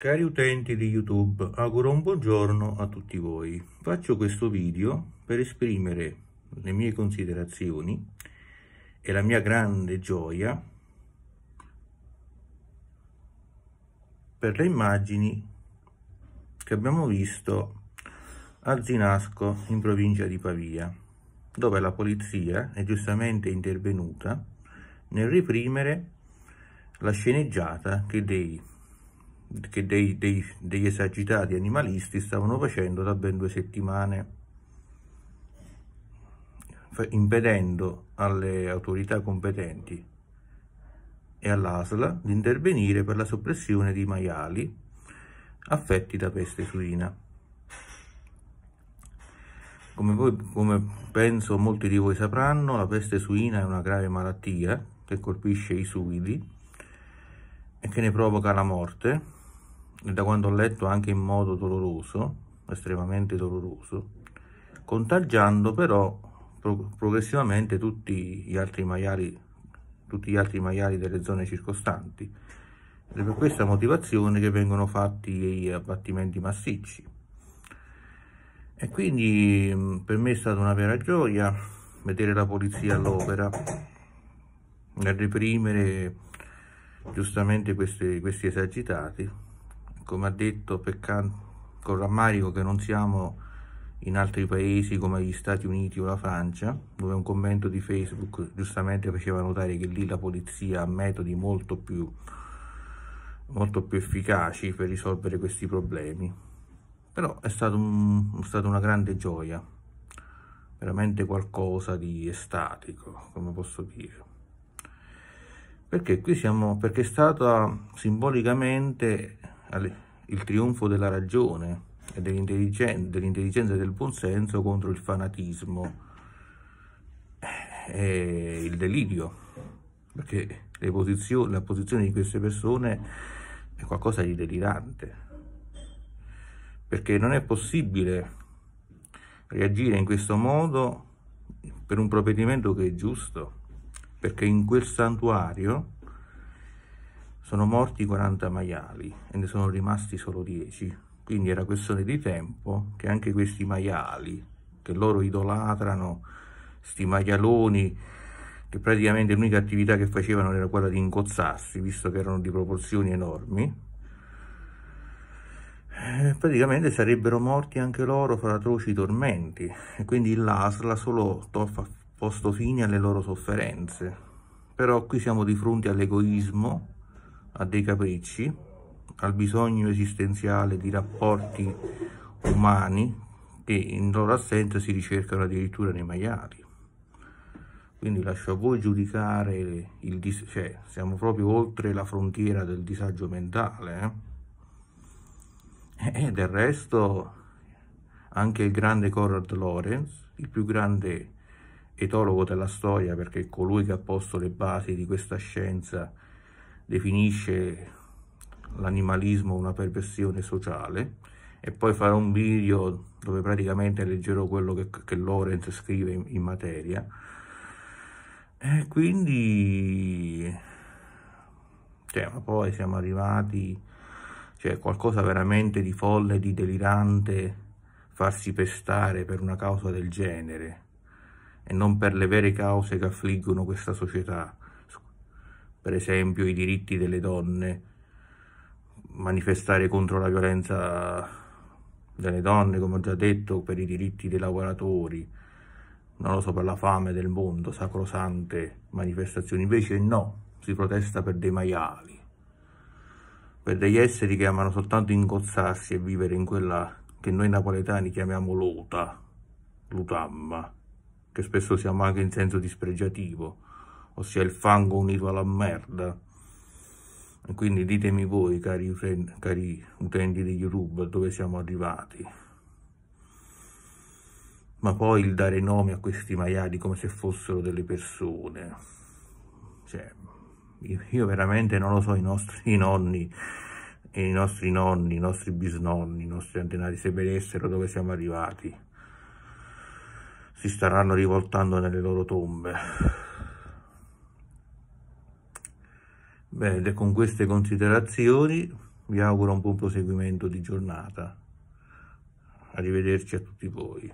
Cari utenti di YouTube, auguro un buongiorno a tutti voi. Faccio questo video per esprimere le mie considerazioni e la mia grande gioia per le immagini che abbiamo visto a Zinasco in provincia di Pavia, dove la polizia è giustamente intervenuta nel reprimere la sceneggiata che dei che dei, dei, degli esagitati animalisti stavano facendo da ben due settimane, impedendo alle autorità competenti e all'ASLA di intervenire per la soppressione di maiali affetti da peste suina. Come, voi, come penso molti di voi sapranno, la peste suina è una grave malattia che colpisce i suidi e che ne provoca la morte e da quando ho letto anche in modo doloroso, estremamente doloroso, contagiando però pro progressivamente tutti gli altri maiali tutti gli altri maiali delle zone circostanti. Ed è per questa motivazione che vengono fatti gli abbattimenti massicci. E quindi mm, per me è stata una vera gioia vedere la polizia all'opera nel reprimere giustamente questi, questi esagitati come ha detto peccando con rammarico che non siamo in altri paesi come gli Stati Uniti o la Francia, dove un commento di Facebook giustamente faceva notare che lì la polizia ha metodi molto più, molto più efficaci per risolvere questi problemi. Però è, stato un, è stata una grande gioia, veramente qualcosa di estatico, come posso dire. Perché qui siamo, perché è stata simbolicamente il trionfo della ragione e dell'intelligenza, dell'intelligenza e del buonsenso contro il fanatismo e il delirio, perché posizioni, la posizione di queste persone è qualcosa di delirante, perché non è possibile reagire in questo modo per un provvedimento che è giusto, perché in quel santuario sono morti 40 maiali e ne sono rimasti solo 10. Quindi era questione di tempo che anche questi maiali, che loro idolatrano, questi maialoni, che praticamente l'unica attività che facevano era quella di ingozzarsi, visto che erano di proporzioni enormi, eh, praticamente sarebbero morti anche loro fra atroci tormenti e quindi l'ASLA solo ha posto fine alle loro sofferenze. Però qui siamo di fronte all'egoismo a dei capricci, al bisogno esistenziale di rapporti umani che in loro assenza si ricercano addirittura nei maiali. Quindi lascio a voi giudicare, il cioè siamo proprio oltre la frontiera del disagio mentale. Eh? E eh, del resto anche il grande Conrad Lorenz, il più grande etologo della storia perché è colui che ha posto le basi di questa scienza definisce l'animalismo una perversione sociale e poi farò un video dove praticamente leggerò quello che, che Lorenz scrive in, in materia e quindi cioè, ma poi siamo arrivati cioè qualcosa veramente di folle, di delirante farsi pestare per una causa del genere e non per le vere cause che affliggono questa società per esempio i diritti delle donne, manifestare contro la violenza delle donne, come ho già detto, per i diritti dei lavoratori, non lo so, per la fame del mondo, sacrosante manifestazioni. Invece no, si protesta per dei maiali, per degli esseri che amano soltanto ingozzarsi e vivere in quella che noi napoletani chiamiamo lota, lutamma, che spesso siamo anche in senso dispregiativo ossia il fango unito alla merda. E quindi ditemi voi, cari, cari utenti di YouTube, dove siamo arrivati. Ma poi il dare nomi a questi maiali come se fossero delle persone. Cioè, io veramente non lo so, i nostri nonni i nostri nonni, i nostri bisnonni, i nostri antenati, se benessero dove siamo arrivati, si staranno rivoltando nelle loro tombe. Bene, con queste considerazioni vi auguro un buon proseguimento di giornata. Arrivederci a tutti voi.